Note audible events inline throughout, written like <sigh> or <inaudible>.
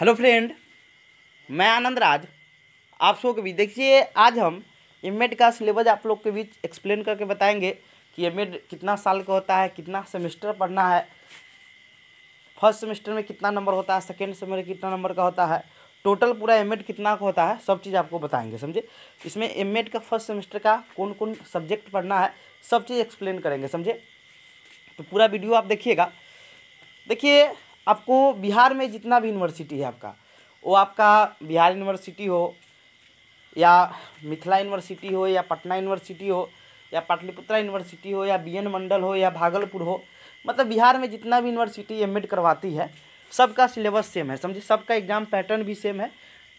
hello friend मैं आनंद राज आप सब के बीच देखिए आज हम एम e का सिलेबस आप लोग के बीच एक्सप्लेन करके बताएंगे कि एम e कितना साल का होता है कितना सेमेस्टर पढ़ना है फर्स्ट सेमेस्टर में कितना नंबर होता है सेकेंड सेमेस्टर में कितना नंबर का होता है टोटल पूरा एम e कितना का होता है सब चीज़ आपको बताएंगे समझे इसमें एम का फर्स्ट सेमेस्टर का कौन कौन सब्जेक्ट पढ़ना है सब चीज़ एक्सप्लेन करेंगे समझे तो पूरा वीडियो आप देखिएगा देखिए आपको बिहार में जितना भी यूनिवर्सिटी है आपका वो आपका बिहार यूनिवर्सिटी हो या मिथिला यूनिवर्सिटी हो या पटना यूनिवर्सिटी हो या पाटलिपुत्रा यूनिवर्सिटी हो या बी मंडल हो या भागलपुर हो मतलब बिहार में जितना भी यूनिवर्सिटी एम करवाती है सबका सिलेबस सेम है समझे सबका एग्ज़ाम पैटर्न भी सेम है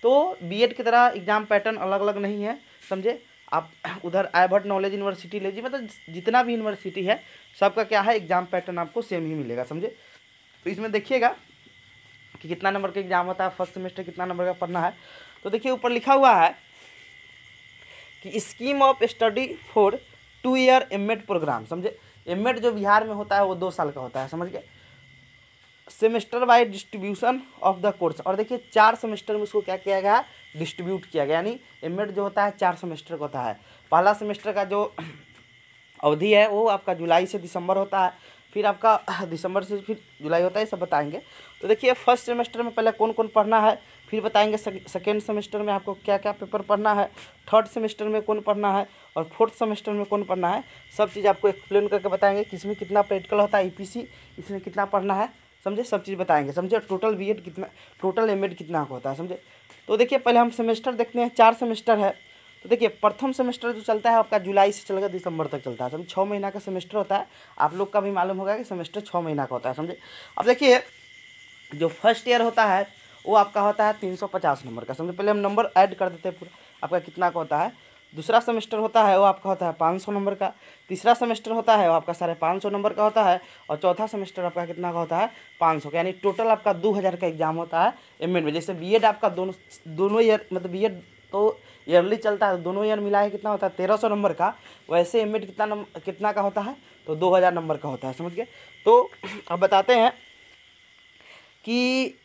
तो बी की तरह एग्ज़ाम पैटर्न अलग अलग नहीं है समझे आप उधर भट्ट नॉलेज यूनिवर्सिटी लीजिए मतलब जितना भी यूनिवर्सिटी है सबका क्या है एग्ज़ाम पैटर्न आपको सेम ही मिलेगा समझे तो इसमें देखिएगा कि कितना नंबर का एग्ज़ाम होता है फर्स्ट सेमेस्टर कितना नंबर का पढ़ना है तो देखिए ऊपर लिखा हुआ है कि scheme of study for two year M e program समझे एम e जो बिहार में होता है वो दो साल का होता है समझ गए semester wise distribution of the course और देखिए चार सेमेस्टर में उसको क्या किया गया डिस्ट्रीब्यूट किया गया यानी एम e जो होता है चार सेमेस्टर का होता है पहला सेमेस्टर का जो <clears throat> अवधि है वो आपका जुलाई से दिसंबर होता है फिर आपका दिसंबर से फिर जुलाई होता है सब बताएंगे तो देखिए फर्स्ट सेमेस्टर में पहले कौन कौन पढ़ना है फिर बताएंगे सेकेंड सेमेस्टर में आपको क्या क्या पेपर पढ़ना है थर्ड सेमेस्टर में कौन पढ़ना है और फोर्थ सेमेस्टर में कौन पढ़ना है सब चीज़ आपको एक्सप्लेन करके बताएंगे किसमें कितना प्रैक्टिकल होता है ई e इसमें कितना पढ़ना है समझे सब चीज़ बताएंगे समझे टोटल बी कितना टोटल एम कितना होता है समझे तो देखिए पहले हम सेमेस्टर देखते हैं चार सेमेस्टर है तो देखिए प्रथम सेमेस्टर जो चलता है आपका जुलाई से चलेगा दिसंबर तक चलता है समझे छः महीना का सेमेस्टर होता है आप लोग का भी मालूम होगा कि सेमेस्टर छः महीना का होता है समझे अब देखिए जो फर्स्ट ईयर होता है वो आपका होता है तीन सौ पचास नंबर का समझे पहले हम नंबर ऐड कर देते हैं पूरा आपका कितना का होता है दूसरा सेमेस्टर होता है वो आपका होता है पाँच सौ नंबर का तीसरा सेमेस्टर होता है वो आपका साढ़े पाँच सौ नंबर का होता है और चौथा सेमेस्टर आपका कितना का होता है पाँच सौ का यानी टोटल आपका दो हज़ार का एग्जाम होता है एम में जैसे बी आपका दोनों दोनों ईयर मतलब बी तो ईयरली चलता है तो दोनों ईयर मिला है कितना होता है तेरह सौ नंबर का वैसे एम कितना नम, कितना का होता है तो दो हज़ार नंबर का होता है समझ गए तो अब बताते हैं कि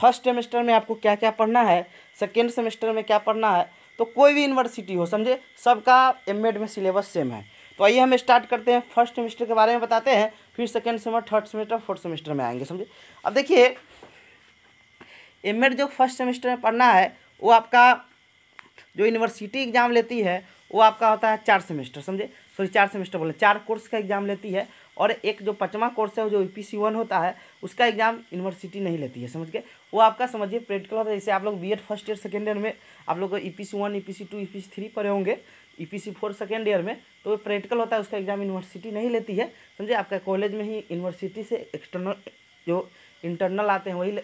फर्स्ट सेमेस्टर में आपको क्या क्या पढ़ना है सेकेंड सेमेस्टर में क्या पढ़ना है तो कोई भी यूनिवर्सिटी हो समझे सबका एम में सिलेबस सेम है तो आइए हम स्टार्ट करते हैं फर्स्ट सेमेस्टर के बारे में बताते हैं फिर second semester third semester fourth semester में आएंगे समझे अब देखिए एम जो फर्स्ट सेमेस्टर में पढ़ना है वो आपका जो यूनिवर्सिटी एग्ज़ाम लेती है वो आपका होता है चार सेमेस्टर समझे सॉरी चार सेमेस्टर बोले चार कोर्स का एग्ज़ाम लेती है और एक जो पचवा कोर्स है जो पी सी वन होता है उसका एग्ज़ाम यूनिवर्सिटी नहीं लेती है समझ के वो आपका समझिए प्रैक्टिकल होता है जैसे आप लोग B Ed first year second year में आप लोग E P C one E P C two E P C three पढ़े होंगे E P C four second year में तो प्रैक्टिकल होता है उसका एग्ज़ाम यूनिवर्सिटी नहीं लेती है समझे आपका कॉलेज में ही यूनिवर्सिटी से एक्सटर्नल जो इंटरनल आते हैं वही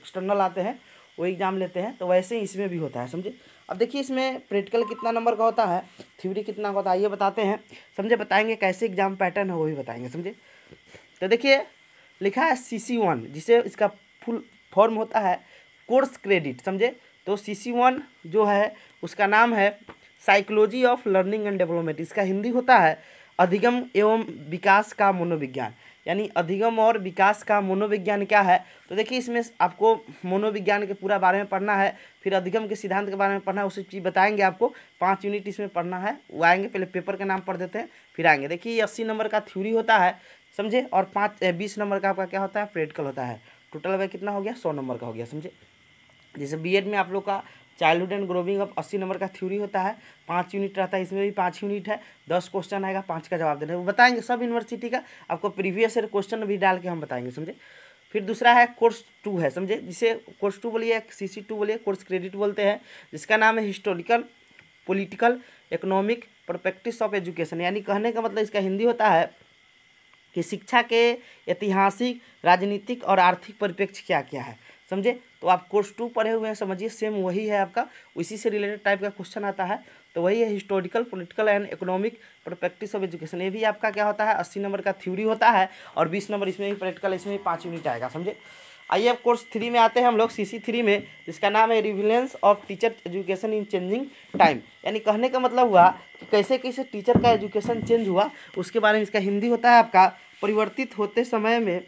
एक्सटर्नल <laughs> आते हैं वो एग्ज़ाम लेते हैं तो वैसे ही इसमें भी होता है समझे अब देखिए इसमें प्रैक्टिकल कितना नंबर का होता है थ्योरी कितना का होता है ये बताते हैं समझे बताएंगे कैसे एग्जाम पैटर्न है वो भी बताएंगे समझे तो देखिए लिखा है सी सी वन जिसे इसका फुल फॉर्म होता है कोर्स क्रेडिट समझे तो सी सी वन जो है उसका नाम है psychology of learning and development इसका हिंदी होता है अधिगम एवं विकास का मनोविज्ञान यानी अधिगम और विकास का मनोविज्ञान क्या है तो देखिए इसमें आपको मनोविज्ञान के पूरा बारे में पढ़ना है फिर अधिगम के सिद्धांत के बारे में पढ़ना है उसी चीज़ बताएंगे आपको पाँच यूनिट इसमें पढ़ना है वो आएंगे पहले पेपर का नाम पढ़ देते हैं फिर आएंगे देखिए अस्सी नंबर का थ्यूरी होता है समझे और पाँच बीस नंबर का आपका क्या होता है प्रैक्टिकल होता है टोटल वह कितना हो गया सौ नंबर का हो गया समझे जैसे बी में आप लोग का चाइल्डहुड एंड ग्रोविंग अप अस्सी नंबर का थ्योरी होता है पाँच यूनिट रहता है इसमें भी पाँच यूनिट है दस क्वेश्चन आएगा पाँच का जवाब देना है वो बताएंगे सब यूनिवर्सिटी का आपको प्रीवियस ईयर क्वेश्चन भी डाल के हम बताएंगे समझे फिर दूसरा है कोर्स टू है समझे जिसे कोर्स टू बोलिए सी सी टू बोलिए कोर्स क्रेडिट बोलते हैं जिसका नाम है historical political economic perspectives of education यानी कहने का मतलब इसका हिंदी होता है कि शिक्षा के ऐतिहासिक राजनीतिक और आर्थिक परिप्रेक्ष्य क्या क्या है समझे तो आप कोर्स टू पढ़े हुए हैं समझिए सेम वही है आपका उसी से रिलेटेड टाइप का क्वेश्चन आता है तो वही है historical political and economic practice of education ये भी आपका क्या होता है अस्सी नंबर का थ्योरी होता है और बीस नंबर इसमें भी प्रैक्टिकल इसमें भी पाँच यूनिट आएगा समझे आइए अब कोर्स थ्री में आते हैं हम लोग सी सी थ्री में जिसका नाम है relevance of teacher education in changing time यानी कहने का मतलब हुआ कि कैसे कैसे टीचर का एजुकेशन चेंज हुआ उसके बारे में इसका हिंदी होता है आपका परिवर्तित होते समय में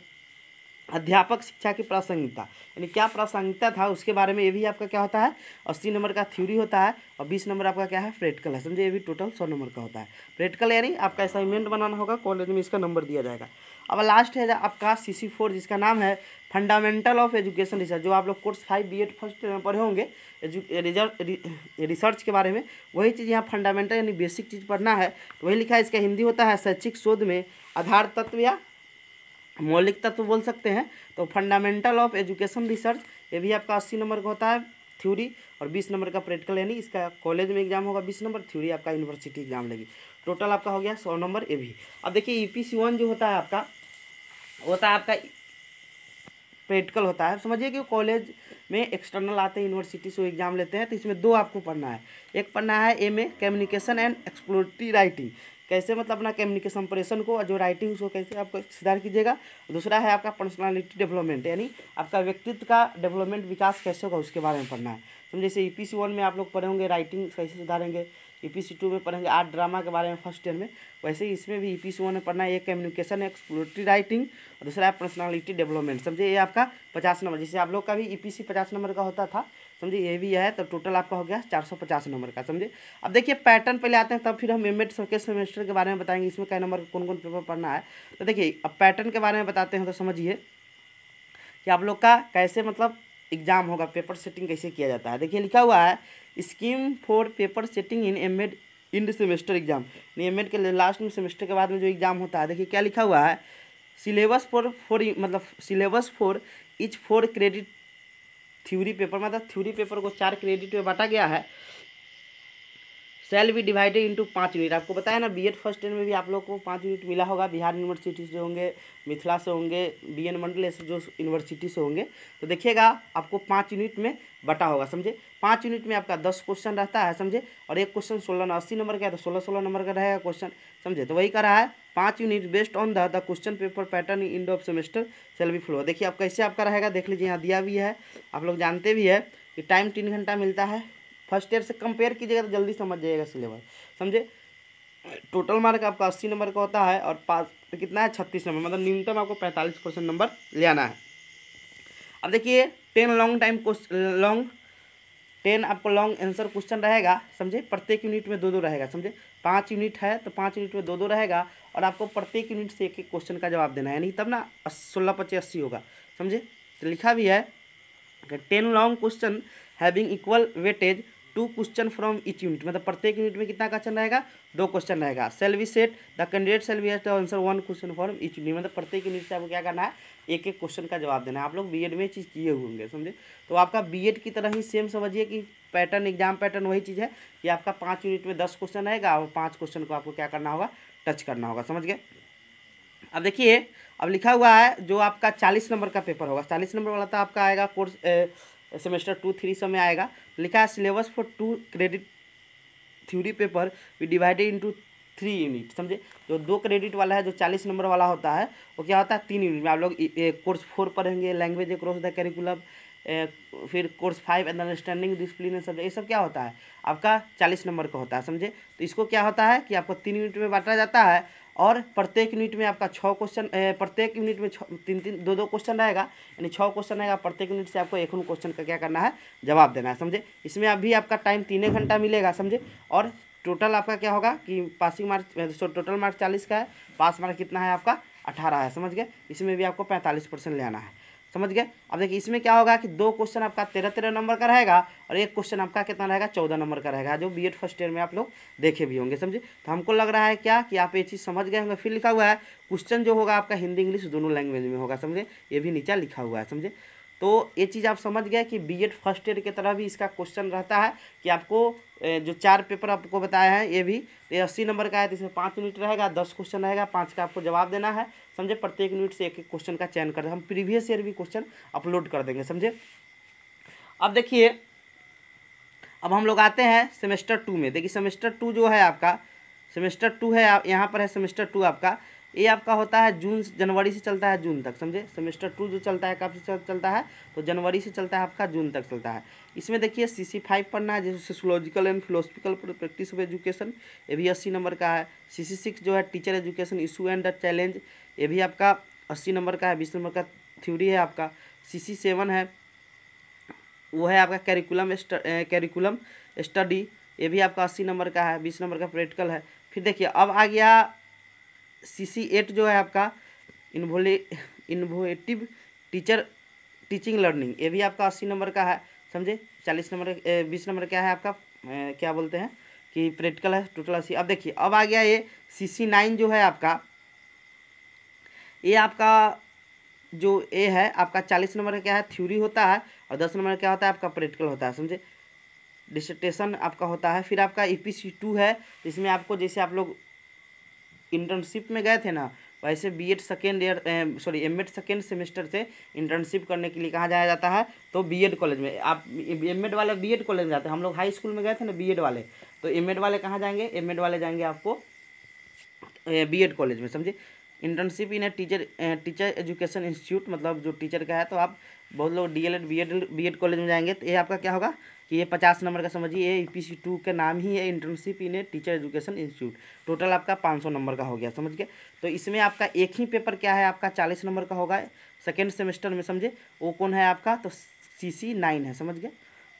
अध्यापक शिक्षा की प्रासंगिकता यानी क्या प्रासंगिकता था उसके बारे में ये भी आपका क्या होता है अस्सी नंबर का थ्योरी होता है और बीस नंबर आपका क्या है प्रैक्टिकल है समझे ये भी टोटल सौ नंबर का होता है प्रैक्टिकल यानी आपका असाइनमेंट बनाना होगा कॉलेज में इसका नंबर दिया जाएगा अब लास्ट है आपका सी सी फोर जिसका नाम है फंडामेंटल ऑफ एजुकेशन रिसर्च जो आप लोग course five B Ed first में पढ़े होंगे रिसर्च के बारे में वही चीज़ यहाँ फंडामेंटल यानी बेसिक चीज़ पढ़ना है तो वही लिखा है इसका हिंदी होता है शैक्षिक शोध में आधार तत्व या मौलिक तत्व तो बोल सकते हैं तो फंडामेंटल ऑफ एजुकेशन रिसर्च ये भी आपका अस्सी नंबर का होता है थ्योरी और बीस नंबर का प्रैक्टिकल यानी इसका कॉलेज में एग्जाम होगा बीस नंबर थ्योरी आपका यूनिवर्सिटी एग्जाम लेगी टोटल आपका हो गया सौ नंबर ए भी अब देखिए ई पी सी वन जो होता है आपका होता है आपका प्रैक्टिकल होता है समझिए कि कॉलेज में एक्सटर्नल आते हैं यूनिवर्सिटी से एग्जाम लेते हैं तो इसमें दो आपको पढ़ना है एक पढ़ना है ए में कम्युनिकेशन एंड एक्सप्लोरेटरी राइटिंग कैसे मतलब अपना कम्युनिकेशन प्रेशन को जो राइटिंग उसको कैसे आपको सुधार कीजिएगा दूसरा है आपका पर्सनालिटी डेवलपमेंट यानी आपका व्यक्तित्व का डेवलपमेंट विकास कैसे होगा उसके बारे में पढ़ना है तो जैसे ई पी वन में आप लोग पढ़े होंगे राइटिंग कैसे सुधारेंगे ई पी टू में पढ़ेंगे आर्ट ड्रामा के बारे में फर्स्ट ईयर में वैसे ही इसमें भी ई पी वन में पढ़ना है एक कम्युनिकेशन एक्सप्लोरेटरी राइटिंग और दूसरा है पर्सनालिटी डेवलपमेंट समझे ये आपका पचास नंबर जैसे आप लोग का भी ई e पी पचास नंबर का होता था समझिए ये भी है तो टोटल आपका हो गया चार सौ पचास नंबर का समझे अब देखिए पैटर्न पहले आते हैं तब फिर हम एम एड सबके सेमेस्टर के बारे में बताएंगे इसमें कई नंबर कौन कौन पेपर पढ़ना है तो देखिए अब पैटर्न के बारे में बताते हैं तो समझिए कि आप लोग का कैसे मतलब एग्जाम होगा पेपर सेटिंग कैसे किया जाता है देखिए लिखा हुआ है scheme for paper setting in M Ed end semester exam M Ed के लास्ट में सेमेस्टर के बाद में जो एग्जाम होता है देखिए क्या लिखा हुआ है सिलेबस फॉर फॉर मतलब syllabus for each four credit theory paper मतलब थ्योरी पेपर को चार क्रेडिट में बांटा गया है सेल भी डिवाइडेड इंटू पाँच यूनिट आपको बताया ना बीएड फर्स्ट ईयर में भी आप लोग को पाँच यूनिट मिला होगा बिहार यूनिवर्सिटी से होंगे मिथिला से होंगे बीएन मंडल से जो यूनिवर्सिटी से होंगे तो देखिएगा आपको पाँच यूनिट में बटा होगा समझे पाँच यूनिट में आपका दस क्वेश्चन रहता है समझे और एक क्वेश्चन सोलह अस्सी नंबर का है तो सोलह सोलह नंबर का रहेगा क्वेश्चन समझे तो वही कर रहा है पाँच unit based on the the question paper pattern end of semester shall be flow देखिए आप कैसे आपका रहेगा देख लीजिए यहाँ दिया भी है आप लोग जानते भी है कि टाइम तीन घंटा मिलता है फर्स्ट ईयर से कंपेयर कीजिएगा तो जल्दी समझ जाइएगा सिलेबस समझे टोटल मार्क आपका अस्सी नंबर का होता है और पास तो कितना है छत्तीस नंबर मतलब न्यूनतम आपको पैंतालीस परसेंट नंबर ले आना है अब देखिए ten long time question long ten आपको लॉन्ग आंसर क्वेश्चन रहेगा समझे प्रत्येक यूनिट में दो दो रहेगा समझे पाँच यूनिट है तो पाँच यूनिट में दो दो रहेगा और आपको प्रत्येक यूनिट से एक एक क्वेश्चन का जवाब देना है यानी तब ना सोलह पच्चीस अस्सी होगा समझे तो लिखा भी है कि ten long question having equal weightage two question from each unit मतलब प्रत्येक यूनिट में कितना क्वेश्चन रहेगा दो क्वेश्चन रहेगा shall be set the candidate shall be at answer one question from each unit मतलब प्रत्येक यूनिट से आपको क्या करना है एक एक क्वेश्चन का जवाब देना है आप लोग बी में चीज़ किए होंगे समझे तो आपका बी की तरह ही सेम समझिए कि पैटर्न एग्जाम पैटर्न वही चीज़ है कि आपका पाँच यूनिट में दस क्वेश्चन रहेगा और पाँच क्वेश्चन को आपको क्या करना होगा टच करना होगा समझ गए अब देखिए अब लिखा हुआ है जो आपका चालीस नंबर का पेपर होगा चालीस नंबर वाला तो आपका आएगा कोर्स सेमेस्टर टू थ्री सब में आएगा तो लिखा है syllabus for two credit theory paper be divided into three unit समझे जो दो क्रेडिट वाला है जो चालीस नंबर वाला होता है वो क्या होता है तीन यूनिट में आप लोग कोर्स फोर पढ़ेंगे लैंग्वेज अक्रॉस द करिकुलम फिर course five and understanding discipline subject ये सब क्या होता है आपका चालीस नंबर का होता है समझे तो इसको क्या होता है कि आपको तीन यूनिट में बांटा जाता है और प्रत्येक यूनिट में आपका छः क्वेश्चन प्रत्येक यूनिट में तीन तीन दो दो क्वेश्चन रहेगा यानी छः क्वेश्चन रहेगा प्रत्येक यूनिट से आपको एक उन क्वेश्चन का क्या करना है जवाब देना है समझे इसमें अभी आपका टाइम तीन घंटा मिलेगा समझे और टोटल आपका क्या होगा कि passing marks so total marks चालीस का है पास मार्क कितना है आपका अठारह है समझ गए इसमें भी आपको पैंतालीस परसेंट लेना है समझ गए अब देखिए इसमें क्या होगा कि दो क्वेश्चन आपका तेरह तेरह नंबर का रहेगा और एक क्वेश्चन आपका कितना रहेगा चौदह नंबर का रहेगा जो बी फर्स्ट ईयर में आप लोग देखे भी होंगे समझे तो हमको लग रहा है क्या कि आप ये चीज़ समझ गए होंगे फिर लिखा हुआ है क्वेश्चन जो होगा आपका हिंदी इंग्लिश दोनों लैंग्वेज में होगा समझे ये भी नीचा लिखा हुआ है समझे तो ये चीज़ आप समझ गए कि बी फर्स्ट ईयर की तरह भी इसका क्वेश्चन रहता है कि आपको जो चार पेपर आपको बताया है ये भी तो ये अस्सी नंबर का है तो इसमें पाँच यूनिट रहेगा दस क्वेश्चन रहेगा पाँच का आपको जवाब देना है समझे प्रत्येक यूनिट से एक एक क्वेश्चन का चयन कर हम प्रीवियस ईयर भी क्वेश्चन अपलोड कर देंगे समझे अब देखिए अब हम लोग आते हैं सेमेस्टर टू में देखिए सेमेस्टर टू जो है आपका सेमेस्टर टू है यहाँ पर है सेमेस्टर टू आपका ये आपका होता है जून जनवरी से चलता है जून तक समझे सेमेस्टर टू जो चलता है कब से चलता है तो जनवरी से चलता है आपका जून तक चलता है इसमें देखिए सी सी फाइव पढ़ना है जैसे sociological and philosophical practice of education ये भी अस्सी नंबर का है सी सी सिक्स जो है teacher education issue and challenge ये भी आपका अस्सी नंबर का है बीस नंबर का थ्योरी है आपका सी सी सेवन है वो है आपका कैरिकुलम कैरिकुलम स्टडी ये भी आपका अस्सी नंबर का है बीस नंबर का प्रैक्टिकल है फिर देखिए अब आ गया सी सी एट जो है आपका इन्वोले इन्वोटिव टीचर टीचिंग लर्निंग ये भी आपका अस्सी नंबर का है समझे चालीस नंबर बीस नंबर क्या है आपका ए, क्या बोलते हैं कि प्रैक्टिकल है टोटल अस्सी अब देखिए अब आ गया ये सी सी नाइन जो है आपका ये आपका जो ए है आपका चालीस नंबर का क्या है थ्योरी होता है और दस नंबर क्या होता है आपका प्रैक्टिकल होता है समझे डिसटेशन आपका होता है फिर आपका ई पी सी टू है इसमें आपको जैसे आप लोग इंटर्नशिप में गए थे ना वैसे B Ed second year sorry M Ed second semester से इंटर्नशिप करने के लिए कहाँ जाया जाता है तो बी एड कॉलेज में आप एम एड वाले बी एड कॉलेज में जाते हैं हम लोग हाई स्कूल में गए थे ना बी एड वाले तो एम एड वाले कहाँ जाएंगे एम एड वाले जाएंगे आपको बी एड कॉलेज में समझे internship in a teacher teacher education institute मतलब जो टीचर का है तो आप बहुत लोग D L Ed B Ed B Ed college में जाएंगे तो ये आपका क्या होगा कि ये पचास नंबर का समझिए यू पी सी टू का नाम ही है internship in a teacher education institute total आपका पाँच सौ नंबर का हो गया समझ गए तो इसमें आपका एक ही पेपर क्या है आपका चालीस नंबर का होगा सेकेंड सेमेस्टर में समझे वो कौन है आपका तो सी सी नाइन है समझ गए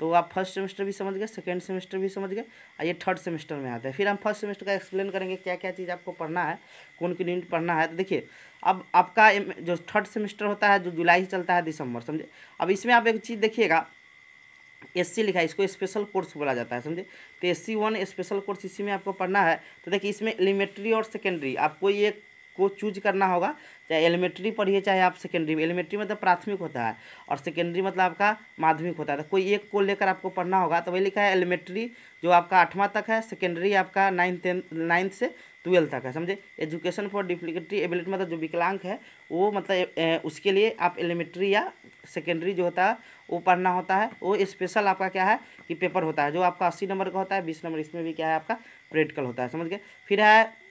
तो आप फर्स्ट सेमेस्टर भी समझ गए सेकेंड सेमेस्टर भी समझ गए और ये थर्ड सेमेस्टर में आता है फिर हम फर्स्ट सेमेस्टर का एक्सप्लेन करेंगे क्या क्या चीज़ आपको पढ़ना है कौन कौन यूनिट पढ़ना है तो देखिए अब आपका जो थर्ड सेमेस्टर होता है जो जुलाई चलता है दिसंबर समझे अब इसमें आप एक चीज़ देखिएगा एससी लिखा है इसको स्पेशल कोर्स बोला जाता है समझे तो एससी वन स्पेशल कोर्स इसी में आपको पढ़ना है तो देखिए इसमें एलिमेंट्री और सेकेंडरी आपको ये को चूज करना होगा चाहे एलिमेंट्री पढ़िए चाहे आप सेकेंडरी में एलिमेंट्री मतलब प्राथमिक होता है और सेकेंडरी मतलब आपका माध्यमिक होता है तो कोई एक को लेकर आपको पढ़ना होगा तो वही लिखा है एलिमेंट्री जो आपका आठवां तक है सेकेंडरी आपका नाइन्थ नाइन्थ से ट्वेल्थ तक है समझे एजुकेशन फॉर डिफिकल्टी एबिलिटी मतलब जो विकलांग है वो मतलब ए, ए, उसके लिए आप एलिमेंट्री या सेकेंडरी जो होता है वो पढ़ना होता है वो स्पेशल आपका क्या है कि पेपर होता है जो आपका अस्सी नंबर का होता है बीस नंबर इसमें भी क्या है आपका प्रैक्टिकल होता है समझ गए फिर है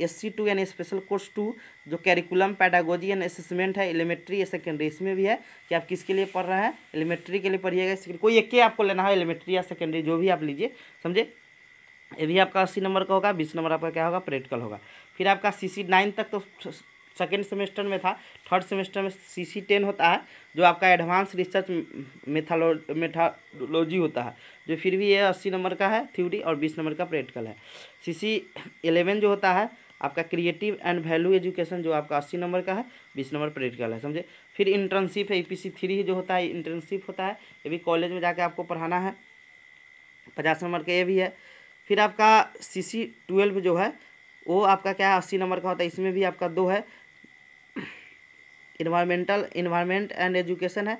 एस सी टू यानी स्पेशल कोर्स टू जो कैरिकुलम पैडागोजी एंड असेसमेंट है एलिमेंट्री या सेकेंडरी इसमें भी है कि आप किसके लिए पढ़ रहे हैं एलिमेंट्री के लिए पढ़िएगा कोई एक के आपको लेना है एलिमेंट्री या सेकेंडरी जो भी आप लीजिए समझे ये भी आपका अस्सी नंबर का होगा बीस नंबर आपका क्या होगा प्रैक्टिकल होगा फिर आपका सी सी नाइन तक तो सेकेंड सेमेस्टर में था थर्ड सेमेस्टर में सी सी टेन होता है जो आपका एडवांस रिसर्च मेथालो मेथालोजी होता है जो फिर भी ये अस्सी नंबर का है थ्योरी और बीस नंबर का प्रैक्टिकल है सी सी एलेवन जो होता है आपका क्रिएटिव एंड वैल्यू एजुकेशन जो आपका अस्सी नंबर का है बीस नंबर प्रैक्टिकल है समझे फिर इंटर्नशिप है ई पी सी थ्री जो होता है इंटर्नशिप होता है ये भी कॉलेज में जाकर आपको पढ़ाना है पचास नंबर का ये भी है फिर आपका सी सी ट्वेल्व जो है वो आपका क्या है अस्सी नंबर का होता है इसमें भी आपका दो है इन्वायरमेंटल इन्वायरमेंट एंड एजुकेशन है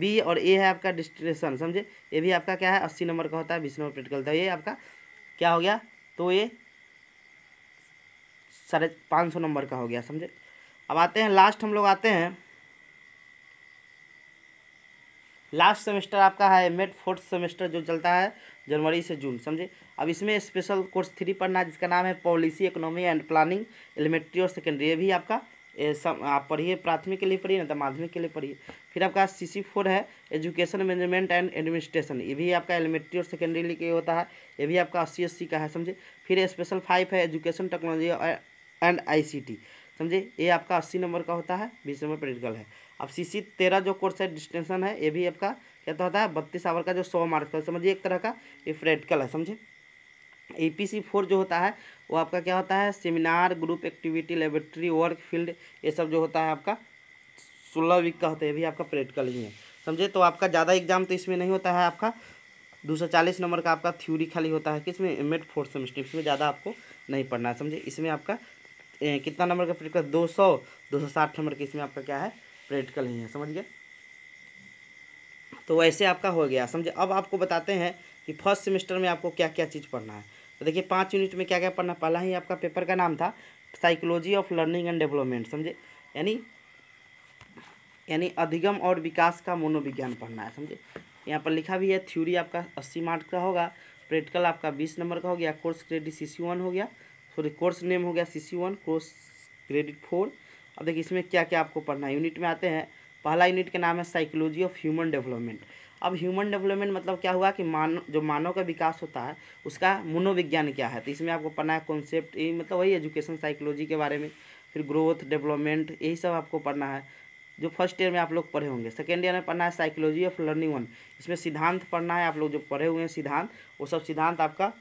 बी और ए है आपका डिस्ट्रेशन समझे ये भी आपका क्या है अस्सी नंबर का होता है बीस नंबर प्रैक्टिकल था तो ये आपका क्या हो गया तो ये साढ़े पाँच सौ नंबर का हो गया समझे अब आते हैं लास्ट हम लोग आते हैं लास्ट सेमेस्टर आपका है मेट फोर्थ सेमेस्टर जो चलता है जनवरी से जून समझे अब इसमें स्पेशल कोर्स थ्री पढ़ना है जिसका नाम है policy economy and planning elementary और सेकेंडरी ये भी आपका सब आप पढ़िए प्राथमिक के लिए पढ़िए ना तो माध्यमिक के लिए पढ़िए फिर आपका सी सी फोर है एजुकेशन मैनेजमेंट एंड एडमिनिस्ट्रेशन ये भी आपका एलिमेंट्री और सेकेंडरी लिए होता है ये भी आपका अस्सी अस्सी का है समझे फिर स्पेशल फाइव है education technology and I C T समझे ये आपका अस्सी नंबर का होता है बीस नंबर प्रैक्टिकल है अब सी सी तेरह जो कोर्स है डिस्टेंशन है ये भी आपका क्या तो होता है बत्तीस आवर का जो सौ मार्क्स है समझिए एक तरह का ये प्रैक्टिकल है समझे ए पी सी फोर जो होता है वो आपका क्या होता है seminar group activity laboratory work field ये सब जो होता है आपका सोलह वीक का होता है ये भी आपका प्रैक्टिकल ही है समझे तो आपका ज़्यादा एग्जाम तो इसमें नहीं होता है आपका दो सौ चालीस नंबर का आपका थ्योरी खाली होता है किसमें एम एड फोर्थ सेमेस्टर इसमें ज़्यादा आपको नहीं पढ़ना है समझे इसमें आपका ए, कितना नंबर का प्रैक्टिकल दो सौ दो सौ साठ नंबर के इसमें आपका क्या है प्रैक्टिकल ही है समझ गए तो वैसे आपका हो गया समझे अब आपको बताते हैं कि फर्स्ट सेमेस्टर में आपको क्या क्या चीज़ पढ़ना है तो देखिए पाँच यूनिट में क्या क्या पढ़ना पहला ही आपका पेपर का नाम था psychology of learning and development समझे यानी यानी अधिगम और विकास का मनोविज्ञान पढ़ना है समझे यहाँ पर लिखा भी है थ्योरी आपका अस्सी मार्क का होगा प्रैक्टिकल आपका बीस नंबर का हो गया course credit C C one हो गया सॉरी कोर्स नेम हो गया C C one course credit four अब देखिए इसमें क्या क्या आपको पढ़ना है यूनिट में आते हैं पहला यूनिट का नाम है साइकोलॉजी ऑफ ह्यूमन डेवलपमेंट अब ह्यूमन डेवलपमेंट मतलब क्या हुआ कि मानव जो मानव का विकास होता है उसका मनोविज्ञान क्या है तो इसमें आपको पढ़ना है कॉन्सेप्ट यही मतलब वही एजुकेशन साइकोलॉजी के बारे में फिर ग्रोथ डेवलपमेंट यही सब आपको पढ़ना है जो फर्स्ट ईयर में आप लोग पढ़े होंगे सेकेंड ईयर में पढ़ना है साइकोलॉजी ऑफ लर्निंग वन इसमें सिद्धांत पढ़ना है आप लोग जो पढ़े हुए हैं सिद्धांत वो सब सिद्धांत आपका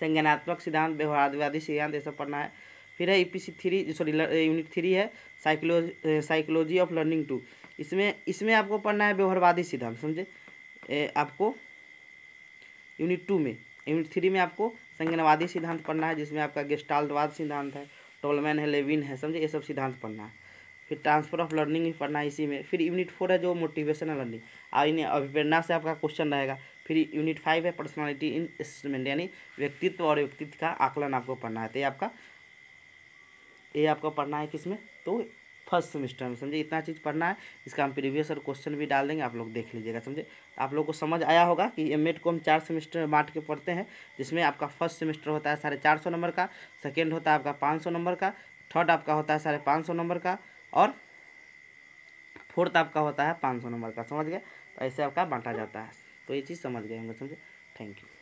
संज्ञानात्मक सिद्धांत व्यवहारवादी सिद्धांत ये सब पढ़ना है फिर है E P C three sorry unit three है psychology psychology of learning two इसमें इसमें आपको पढ़ना है व्यवहारवादी सिद्धांत समझे आपको यूनिट टू में यूनिट थ्री में आपको संज्ञानवादी सिद्धांत पढ़ना है जिसमें आपका गेस्टाल्टवाद सिद्धांत है टोलमैन है लेविन है समझे ये सब सिद्धांत पढ़ना है फिर ट्रांसफर ऑफ लर्निंग भी पढ़ना है इसी में फिर यूनिट फोर है जो मोटिवेशनल लर्निंग और इन अभिप्रेरणा से आपका क्वेश्चन रहेगा फिर यूनिट फाइव है पर्सनालिटी इन असेसमेंट यानी व्यक्तित्व और व्यक्तित्व का आकलन आपको पढ़ना है तो ये आपका ये आपका पढ़ना है किसमें तो फर्स्ट सेमेस्टर में समझे इतना चीज़ पढ़ना है इसका हम प्रीवियस और क्वेश्चन भी डाल देंगे आप लोग देख लीजिएगा समझे आप लोग को समझ आया होगा कि एम को हम चार सेमेस्टर में बांट के पढ़ते हैं जिसमें आपका फर्स्ट सेमेस्टर होता है साढ़े चार सौ नंबर का सेकेंड होता है आपका पाँच सौ नंबर का थर्ड आपका होता है साढ़े पाँच सौ नंबर का और फोर्थ आपका होता है पाँच सौ नंबर का समझ गया तो ऐसे आपका बांटा जाता है तो ये चीज़ समझ गए होंगे समझे थैंक यू